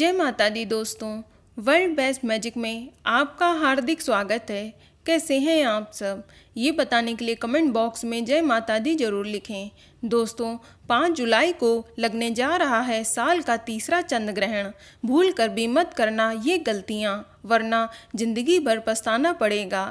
जय माता दी दोस्तों वर्ल्ड बेस्ट मैजिक में आपका हार्दिक स्वागत है कैसे हैं आप सब ये बताने के लिए कमेंट बॉक्स में जय माता दी जरूर लिखें दोस्तों पाँच जुलाई को लगने जा रहा है साल का तीसरा चंद्र ग्रहण भूल कर भी मत करना ये गलतियाँ वरना जिंदगी भर पछताना पड़ेगा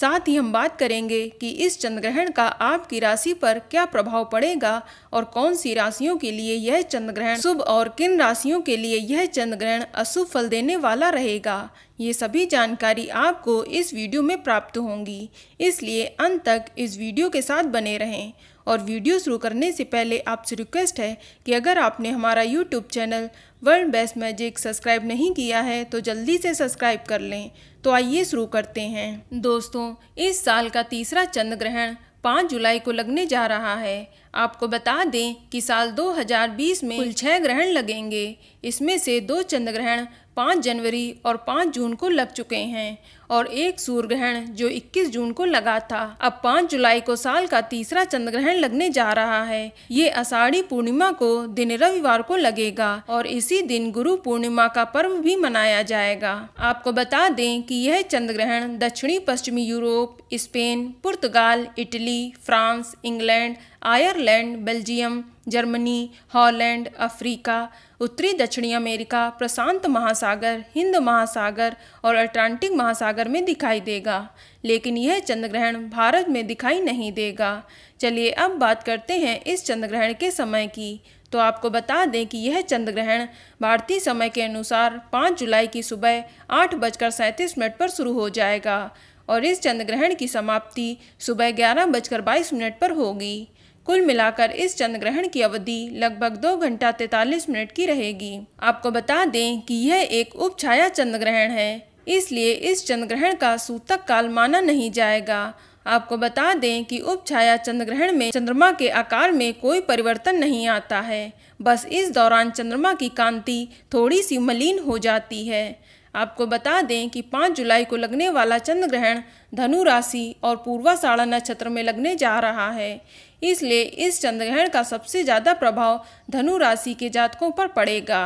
साथ ही हम बात करेंगे कि इस चंद्रग्रहण का आपकी राशि पर क्या प्रभाव पड़ेगा और कौन सी राशियों के लिए यह चंद्रग्रहण शुभ और किन राशियों के लिए यह चंद्रग्रहण अशुभ फल देने वाला रहेगा ये सभी जानकारी आपको इस वीडियो में प्राप्त होंगी इसलिए अंत तक इस वीडियो के साथ बने रहें और वीडियो शुरू करने से पहले आपसे रिक्वेस्ट है कि अगर आपने हमारा YouTube channel world best magic subscribe नहीं किया है तो जल्दी से सब्सक्राइब कर लें तो आइए शुरू करते हैं दोस्तों इस साल का तीसरा चंद्र ग्रहण पाँच जुलाई को लगने जा रहा है आपको बता दें कि साल 2020 में कुल छः ग्रहण लगेंगे इसमें से दो चंद्र ग्रहण 5 जनवरी और 5 जून को लग चुके हैं और एक सूर्य ग्रहण जो 21 जून को लगा था अब 5 जुलाई को साल का तीसरा चंद्र ग्रहण लगने जा रहा है ये अषाढ़ी पूर्णिमा को दिन रविवार को लगेगा और इसी दिन गुरु पूर्णिमा का पर्व भी मनाया जाएगा आपको बता दें कि यह चंद्र ग्रहण दक्षिणी पश्चिमी यूरोप स्पेन पुर्तगाल Italy France England Ireland Belgium Germany Holland Africa उत्तरी दक्षिणी अमेरिका प्रशांत महासागर हिंद महासागर और अटलांटिक महासागर सागर में दिखाई देगा लेकिन यह चंद्रग्रहण भारत में दिखाई नहीं देगा चलिए अब बात करते हैं इस चंद्रग्रहण के समय की तो आपको बता दें कि यह चंद्रग्रहण भारतीय समय के अनुसार 5 जुलाई की सुबह आठ बजकर सैंतीस मिनट पर शुरू हो जाएगा और इस चंद्रग्रहण की समाप्ति सुबह ग्यारह बजकर बाईस मिनट पर होगी कुल मिलाकर इस चंद्रग्रहण की अवधि लगभग दो घंटा तैतालीस मिनट की रहेगी आपको बता दें कि यह एक उपछाया चंद्र चंद्रग्रहण है इसलिए इस चंद्रग्रहण का सूतक काल माना नहीं जाएगा आपको बता दें कि उप छाया चंद्रग्रहण में चंद्रमा के आकार में कोई परिवर्तन नहीं आता है बस इस दौरान चंद्रमा की कांति थोड़ी सी मलिन हो जाती है आपको बता दें कि 5 जुलाई को लगने वाला चंद्रग्रहण धनु राशि और पूर्वाषाढ़ा नक्षत्र में लगने जा रहा है इसलिए इस चंद्रग्रहण का सबसे ज़्यादा प्रभाव धनु राशि के जातकों पर पड़ेगा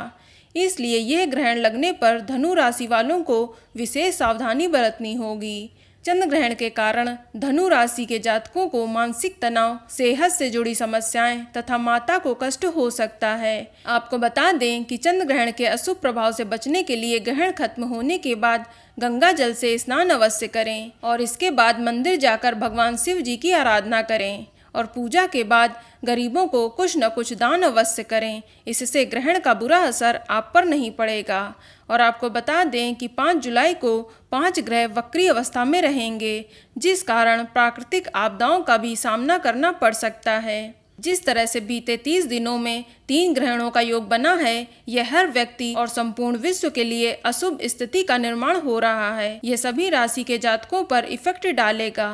इसलिए यह ग्रहण लगने पर धनु राशि वालों को विशेष सावधानी बरतनी होगी चंद्र ग्रहण के कारण धनु राशि के जातकों को मानसिक तनाव सेहत से जुड़ी समस्याएं तथा माता को कष्ट हो सकता है आपको बता दें कि चंद्र ग्रहण के अशुभ प्रभाव से बचने के लिए ग्रहण खत्म होने के बाद गंगा जल से स्नान अवश्य करें और इसके बाद मंदिर जाकर भगवान शिव जी की आराधना करें और पूजा के बाद गरीबों को कुछ न कुछ दान अवश्य करें इससे ग्रहण का बुरा असर आप पर नहीं पड़ेगा और आपको बता दें कि 5 जुलाई को पांच ग्रह वक्री अवस्था में रहेंगे जिस कारण प्राकृतिक आपदाओं का भी सामना करना पड़ सकता है जिस तरह से बीते तीस दिनों में तीन ग्रहणों का योग बना है यह हर व्यक्ति और संपूर्ण विश्व के लिए अशुभ स्थिति का निर्माण हो रहा है यह सभी राशि के जातकों पर इफेक्ट डालेगा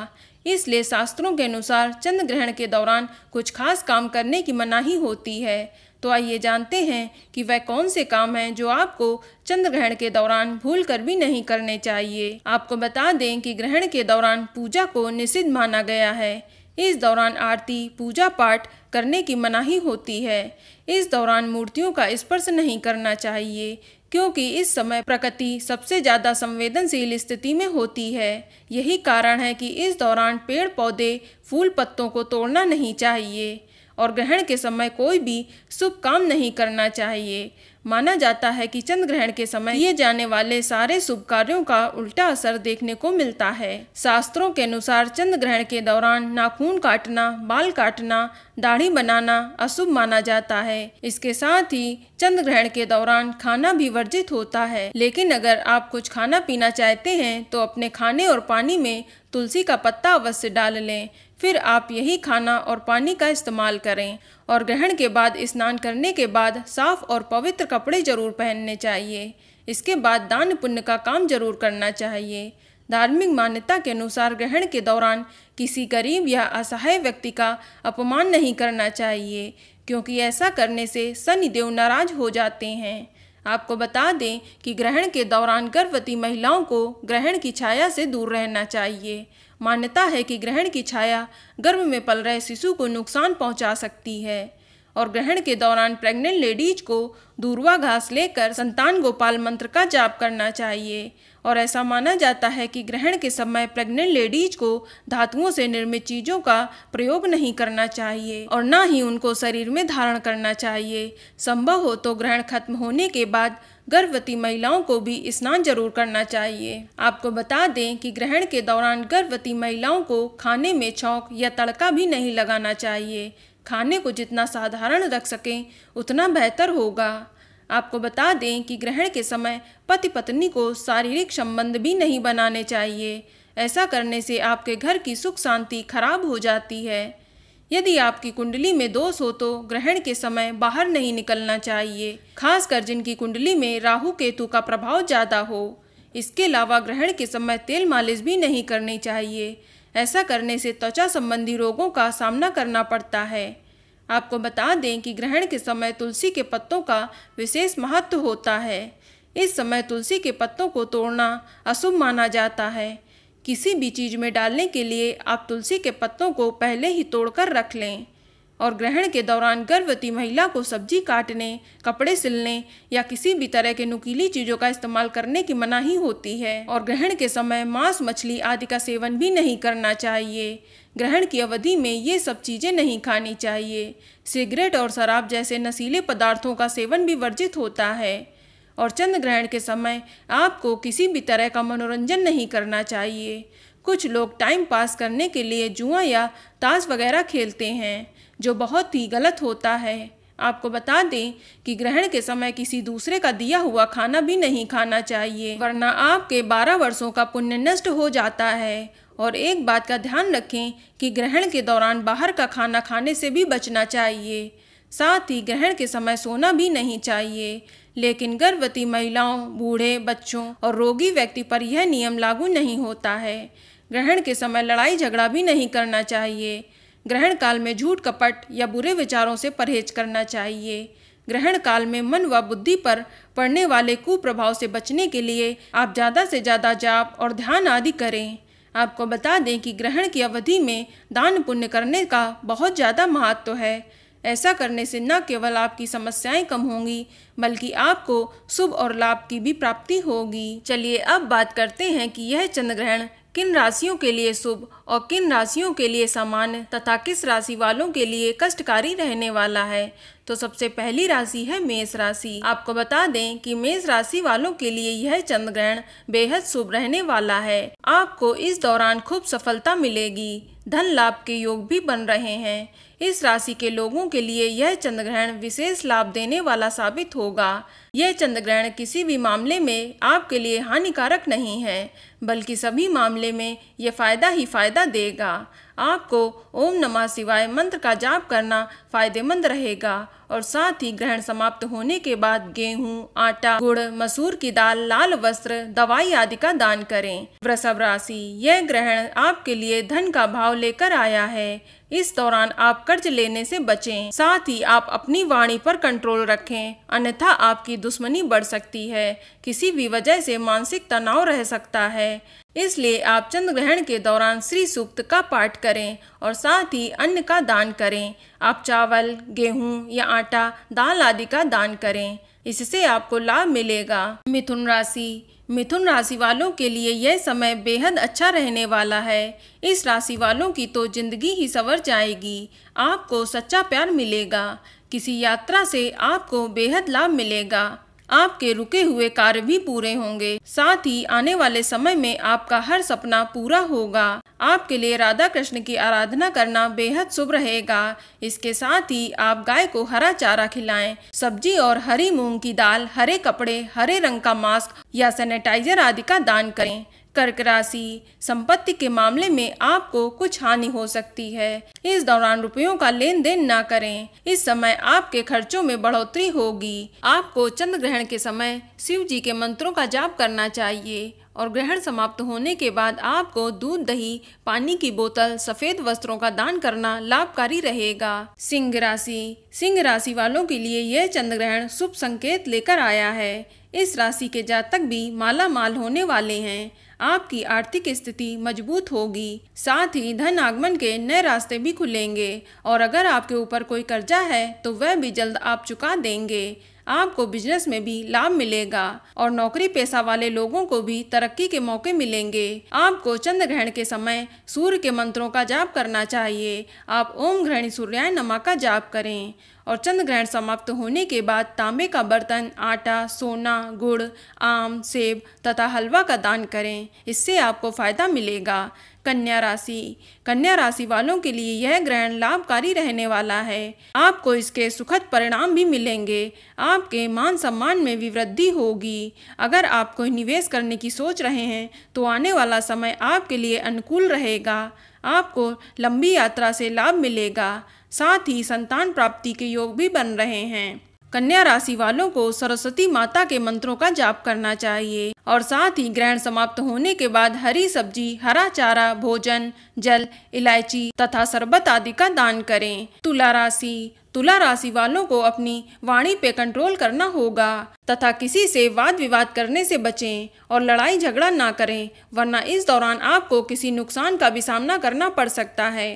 इसलिए शास्त्रों के अनुसार चंद्र ग्रहण के दौरान कुछ खास काम करने की मनाही होती है तो आइए जानते हैं कि वह कौन से काम हैं जो आपको चंद्र ग्रहण के दौरान भूल कर भी नहीं करने चाहिए आपको बता दें कि ग्रहण के दौरान पूजा को निषिद्ध माना गया है इस दौरान आरती पूजा पाठ करने की मनाही होती है इस दौरान मूर्तियों का स्पर्श नहीं करना चाहिए क्योंकि इस समय प्रकृति सबसे ज़्यादा संवेदनशील स्थिति में होती है यही कारण है कि इस दौरान पेड़ पौधे फूल पत्तों को तोड़ना नहीं चाहिए और ग्रहण के समय कोई भी शुभ काम नहीं करना चाहिए माना जाता है कि चंद्र ग्रहण के समय किए जाने वाले सारे शुभ कार्यों का उल्टा असर देखने को मिलता है शास्त्रों के अनुसार चंद्र ग्रहण के दौरान नाखून काटना बाल काटना दाढ़ी बनाना अशुभ माना जाता है इसके साथ ही चंद्र ग्रहण के दौरान खाना भी वर्जित होता है लेकिन अगर आप कुछ खाना पीना चाहते हैं तो अपने खाने और पानी में तुलसी का पत्ता अवश्य डाल लें फिर आप यही खाना और पानी का इस्तेमाल करें और ग्रहण के बाद स्नान करने के बाद साफ और पवित्र कपड़े जरूर पहनने चाहिए इसके बाद दान पुण्य का काम जरूर करना चाहिए धार्मिक मान्यता के अनुसार ग्रहण के दौरान किसी गरीब या असहाय व्यक्ति का अपमान नहीं करना चाहिए क्योंकि ऐसा करने से शनिदेव नाराज हो जाते हैं आपको बता दें कि ग्रहण के दौरान गर्भवती महिलाओं को ग्रहण की छाया से दूर रहना चाहिए मान्यता है कि ग्रहण की छाया गर्भ में पल रहे शिशु को नुकसान पहुंचा सकती है और ग्रहण के दौरान प्रेग्नेंट लेडीज को दूरवा घास लेकर संतान गोपाल मंत्र का जाप करना चाहिए और ऐसा माना जाता है कि ग्रहण के समय प्रेग्नेंट लेडीज को धातुओं से निर्मित चीज़ों का प्रयोग नहीं करना चाहिए और ना ही उनको शरीर में धारण करना चाहिए संभव हो तो ग्रहण खत्म होने के बाद गर्भवती महिलाओं को भी स्नान जरूर करना चाहिए आपको बता दें कि ग्रहण के दौरान गर्भवती महिलाओं को खाने में छौक या तड़का भी नहीं लगाना चाहिए खाने को जितना साधारण रख सकें उतना बेहतर होगा आपको बता दें कि ग्रहण के समय पति पत्नी को शारीरिक संबंध भी नहीं बनाने चाहिए ऐसा करने से आपके घर की सुख शांति खराब हो जाती है यदि आपकी कुंडली में दोष हो तो ग्रहण के समय बाहर नहीं निकलना चाहिए खासकर जिनकी कुंडली में राहु केतु का प्रभाव ज़्यादा हो इसके अलावा ग्रहण के समय तेल मालिश भी नहीं करनी चाहिए ऐसा करने से त्वचा संबंधी रोगों का सामना करना पड़ता है आपको बता दें कि ग्रहण के समय तुलसी के पत्तों का विशेष महत्व होता है इस समय तुलसी के पत्तों को तोड़ना अशुभ माना जाता है किसी भी चीज़ में डालने के लिए आप तुलसी के पत्तों को पहले ही तोड़कर रख लें और ग्रहण के दौरान गर्भवती महिला को सब्जी काटने कपड़े सिलने या किसी भी तरह के नुकीली चीज़ों का इस्तेमाल करने की मनाही होती है और ग्रहण के समय मांस मछली आदि का सेवन भी नहीं करना चाहिए ग्रहण की अवधि में ये सब चीज़ें नहीं खानी चाहिए सिगरेट और शराब जैसे नशीले पदार्थों का सेवन भी वर्जित होता है और चंद्र ग्रहण के समय आपको किसी भी तरह का मनोरंजन नहीं करना चाहिए कुछ लोग टाइम पास करने के लिए जुआ या ताश वगैरह खेलते हैं जो बहुत ही गलत होता है आपको बता दें कि ग्रहण के समय किसी दूसरे का दिया हुआ खाना भी नहीं खाना चाहिए वरना आपके 12 वर्षों का पुण्य नष्ट हो जाता है और एक बात का ध्यान रखें कि ग्रहण के दौरान बाहर का खाना खाने से भी बचना चाहिए साथ ही ग्रहण के समय सोना भी नहीं चाहिए लेकिन गर्भवती महिलाओं बूढ़े बच्चों और रोगी व्यक्ति पर यह नियम लागू नहीं होता है ग्रहण के समय लड़ाई झगड़ा भी नहीं करना चाहिए ग्रहण काल में झूठ कपट या बुरे विचारों से परहेज करना चाहिए ग्रहण काल में मन व बुद्धि पर पड़ने वाले कुप्रभाव से बचने के लिए आप ज़्यादा से ज़्यादा जाप और ध्यान आदि करें आपको बता दें कि ग्रहण की अवधि में दान पुण्य करने का बहुत ज़्यादा महत्व है ऐसा करने से न केवल आपकी समस्याएं कम होंगी बल्कि आपको शुभ और लाभ की भी प्राप्ति होगी चलिए अब बात करते हैं कि यह चंद्र ग्रहण किन राशियों के लिए शुभ और किन राशियों के लिए सामान्य तथा किस राशि वालों के लिए कष्टकारी रहने वाला है तो सबसे पहली राशि है मेष राशि आपको बता दें कि मेष राशि वालों के लिए यह चंद्र ग्रहण बेहद शुभ रहने वाला है आपको इस दौरान खूब सफलता मिलेगी धन लाभ के योग भी बन रहे हैं इस राशि के लोगों के लिए यह चंद्र ग्रहण विशेष लाभ देने वाला साबित होगा यह चंद्र ग्रहण किसी भी मामले में आपके लिए हानिकारक नहीं है बल्कि सभी मामले में यह फायदा ही फायदा फायदा देगा आपको ओम नमः शिवाय मंत्र का जाप करना फायदेमंद रहेगा और साथ ही ग्रहण समाप्त होने के बाद गेहूं आटा गुड़ मसूर की दाल लाल वस्त्र दवाई आदि का दान करें वृषभ राशि यह ग्रहण आपके लिए धन का भाव लेकर आया है इस दौरान आप कर्ज लेने से बचें साथ ही आप अपनी वाणी पर कंट्रोल रखें अन्यथा आपकी दुश्मनी बढ़ सकती है किसी भी वजह से मानसिक तनाव रह सकता है इसलिए आप चंद्र ग्रहण के दौरान श्री सूक्त का पाठ करें और साथ ही अन्न का दान करें आप चावल गेहूं या आटा दाल आदि का दान करें इससे आपको लाभ मिलेगा मिथुन राशि मिथुन राशि वालों के लिए यह समय बेहद अच्छा रहने वाला है इस राशि वालों की तो जिंदगी ही संवर जाएगी आपको सच्चा प्यार मिलेगा किसी यात्रा से आपको बेहद लाभ मिलेगा आपके रुके हुए कार्य भी पूरे होंगे साथ ही आने वाले समय में आपका हर सपना पूरा होगा आपके लिए राधा कृष्ण की आराधना करना बेहद शुभ रहेगा इसके साथ ही आप गाय को हरा चारा खिलाएं सब्जी और हरी मूंग की दाल हरे कपड़े हरे रंग का मास्क या सैनिटाइजर आदि का दान करें कर्क राशि संपत्ति के मामले में आपको कुछ हानि हो सकती है इस दौरान रुपयों का लेन देन न करें इस समय आपके खर्चों में बढ़ोतरी होगी आपको चंद्र ग्रहण के समय शिव जी के मंत्रों का जाप करना चाहिए और ग्रहण समाप्त होने के बाद आपको दूध दही पानी की बोतल सफेद वस्त्रों का दान करना लाभकारी रहेगा सिंह राशि सिंह राशि वालों के लिए यह चंद्र ग्रहण शुभ संकेत लेकर आया है इस राशि के जातक भी माला माल होने वाले हैं आपकी आर्थिक स्थिति मजबूत होगी साथ ही धन आगमन के नए रास्ते भी खुलेंगे और अगर आपके ऊपर कोई कर्जा है तो वह भी जल्द आप चुका देंगे आपको बिजनेस में भी लाभ मिलेगा और नौकरी पेशा वाले लोगों को भी तरक्की के मौके मिलेंगे आपको चंद्र ग्रहण के समय सूर्य के मंत्रों का जाप करना चाहिए आप ओम ग्रहणी सूर्याय नमा का जाप करें और चंद्र ग्रहण समाप्त होने के बाद तांबे का बर्तन आटा सोना गुड़ आम सेब तथा हलवा का दान करें इससे आपको फ़ायदा मिलेगा कन्या राशि कन्या राशि वालों के लिए यह ग्रहण लाभकारी रहने वाला है आपको इसके सुखद परिणाम भी मिलेंगे आपके मान सम्मान में भी वृद्धि होगी अगर आप कोई निवेश करने की सोच रहे हैं तो आने वाला समय आपके लिए अनुकूल रहेगा आपको लंबी यात्रा से लाभ मिलेगा साथ ही संतान प्राप्ति के योग भी बन रहे हैं कन्या राशि वालों को सरस्वती माता के मंत्रों का जाप करना चाहिए और साथ ही ग्रहण समाप्त होने के बाद हरी सब्जी हरा चारा भोजन जल इलायची तथा शरबत आदि का दान करें तुला राशि तुला राशि वालों को अपनी वाणी पे कंट्रोल करना होगा तथा किसी से वाद विवाद करने से बचें और लड़ाई झगड़ा ना करें वरना इस दौरान आपको किसी नुकसान का भी सामना करना पड़ सकता है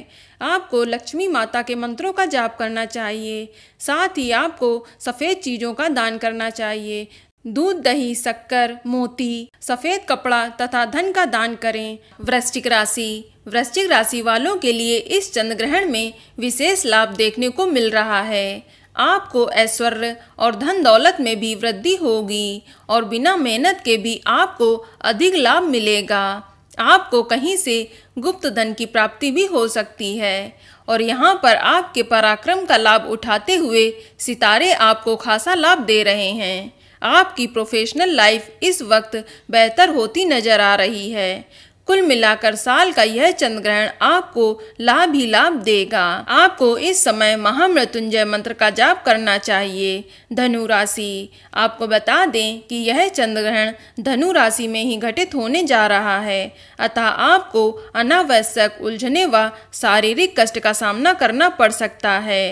आपको लक्ष्मी माता के मंत्रों का जाप करना चाहिए साथ ही आपको सफ़ेद चीज़ों का दान करना चाहिए दूध दही शक्कर मोती सफेद कपड़ा तथा धन का दान करें वृश्चिक राशि वृश्चिक राशि वालों के लिए इस चंद्र ग्रहण में विशेष लाभ देखने को मिल रहा है आपको ऐश्वर्य और धन दौलत में भी वृद्धि होगी और बिना मेहनत के भी आपको अधिक लाभ मिलेगा आपको कहीं से गुप्त धन की प्राप्ति भी हो सकती है और यहाँ पर आपके पराक्रम का लाभ उठाते हुए सितारे आपको खासा लाभ दे रहे हैं आपकी प्रोफेशनल लाइफ इस वक्त बेहतर होती नजर आ रही है कुल मिलाकर साल का यह चंद्र ग्रहण आपको लाभ ही लाभ देगा आपको इस समय महामृत्युंजय मंत्र का जाप करना चाहिए धनु राशि आपको बता दें कि यह चंद्र ग्रहण धनु राशि में ही घटित होने जा रहा है अतः आपको अनावश्यक उलझने व शारीरिक कष्ट का सामना करना पड़ सकता है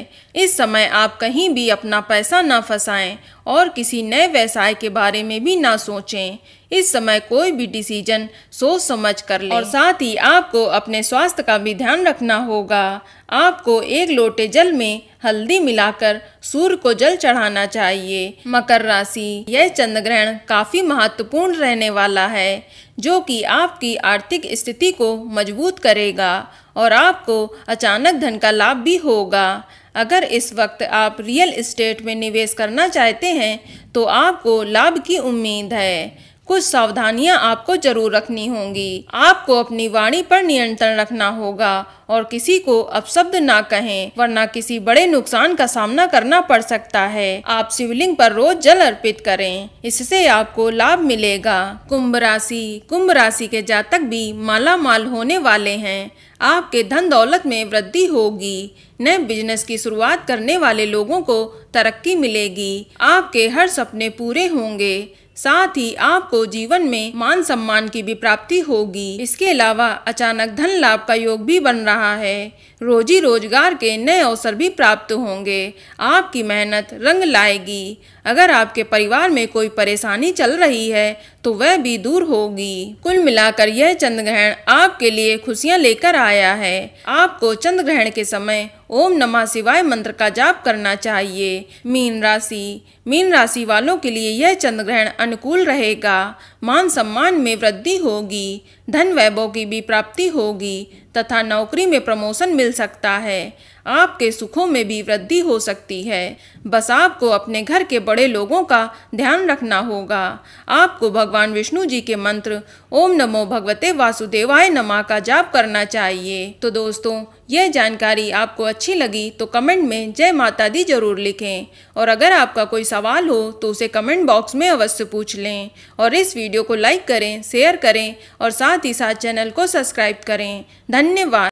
इस समय आप कहीं भी अपना पैसा ना फंसाएं और किसी नए व्यवसाय के बारे में भी ना सोचें इस समय कोई भी डिसीजन सोच समझ कर ले और साथ ही आपको अपने स्वास्थ्य का भी ध्यान रखना होगा आपको एक लोटे जल में हल्दी मिलाकर सूर्य को जल चढ़ाना चाहिए मकर राशि यह चंद्र ग्रहण काफ़ी महत्वपूर्ण रहने वाला है जो कि आपकी आर्थिक स्थिति को मजबूत करेगा और आपको अचानक धन का लाभ भी होगा अगर इस वक्त आप रियल इस्टेट में निवेश करना चाहते हैं तो आपको लाभ की उम्मीद है कुछ सावधानियां आपको जरूर रखनी होंगी आपको अपनी वाणी पर नियंत्रण रखना होगा और किसी को अपशब्द ना कहें वरना किसी बड़े नुकसान का सामना करना पड़ सकता है आप शिवलिंग पर रोज जल अर्पित करें इससे आपको लाभ मिलेगा कुंभ राशि कुंभ राशि के जातक भी माला माल होने वाले हैं आपके धन दौलत में वृद्धि होगी नए बिजनेस की शुरुआत करने वाले लोगों को तरक्की मिलेगी आपके हर सपने पूरे होंगे साथ ही आपको जीवन में मान सम्मान की भी प्राप्ति होगी इसके अलावा अचानक धन लाभ का योग भी बन रहा है रोजी रोजगार के नए अवसर भी प्राप्त होंगे आपकी मेहनत रंग लाएगी अगर आपके परिवार में कोई परेशानी चल रही है तो वह भी दूर होगी कुल मिलाकर यह चंद्र ग्रहण आपके लिए खुशियां लेकर आया है आपको चंद्र ग्रहण के समय ओम नमः शिवाय मंत्र का जाप करना चाहिए मीन राशि मीन राशि वालों के लिए यह चंद्र ग्रहण अनुकूल रहेगा मान सम्मान में वृद्धि होगी धन वैभव की भी प्राप्ति होगी तथा नौकरी में प्रमोशन मिल सकता है आपके सुखों में भी वृद्धि हो सकती है बस आपको अपने घर के बड़े लोगों का ध्यान रखना होगा आपको भगवान विष्णु जी के मंत्र ओम नमो भगवते वासुदेवाय नमा का जाप करना चाहिए तो दोस्तों यह जानकारी आपको अच्छी लगी तो कमेंट में जय माता दी जरूर लिखें और अगर आपका कोई सवाल हो तो उसे कमेंट बॉक्स में अवश्य पूछ लें और इस वीडियो को लाइक करें शेयर करें और साथ ही साथ चैनल को सब्सक्राइब करें धन्यवाद